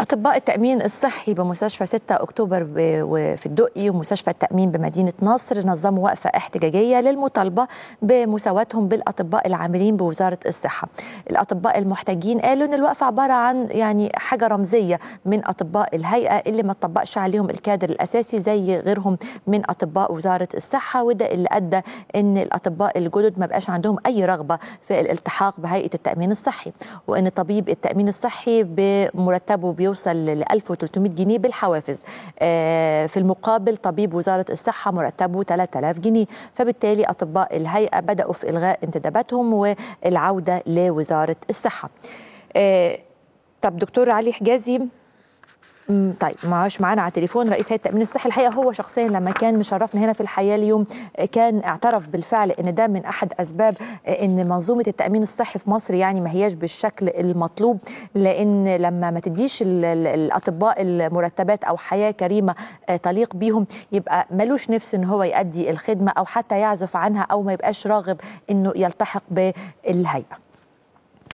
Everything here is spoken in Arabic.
أطباء التأمين الصحي بمستشفى 6 أكتوبر في الدقي ومستشفى التأمين بمدينة نصر نظموا وقفة احتجاجية للمطالبة بمساواتهم بالأطباء العاملين بوزارة الصحة الأطباء المحتاجين قالوا أن الوقفة عبارة عن يعني حاجة رمزية من أطباء الهيئة اللي ما طبقش عليهم الكادر الأساسي زي غيرهم من أطباء وزارة الصحة وده اللي أدى أن الأطباء الجدد ما بقاش عندهم أي رغبة في الالتحاق بهيئة التأمين الصحي وأن طبيب التأمين الصحي بمرتبه بيوصل ل 1300 جنيه بالحوافز آه، في المقابل طبيب وزارة الصحة مرتبه 3000 جنيه فبالتالي أطباء الهيئة بدأوا في إلغاء انتداباتهم والعودة لوزارة الصحة آه، طب دكتور علي حجازي طيب معاش معانا على التليفون رئيس هيئه التامين الصحي الحقيقه هو شخصيا لما كان مشرفنا هنا في الحياه اليوم كان اعترف بالفعل ان ده من احد اسباب آه، ان منظومه التامين الصحي في مصر يعني ما هياش بالشكل المطلوب لان لما ما تديش الاطباء المرتبات او حياه كريمه آه، تليق بيهم يبقى ملوش نفس ان هو يؤدي الخدمه او حتى يعزف عنها او ما يبقاش راغب انه يلتحق بالهيئه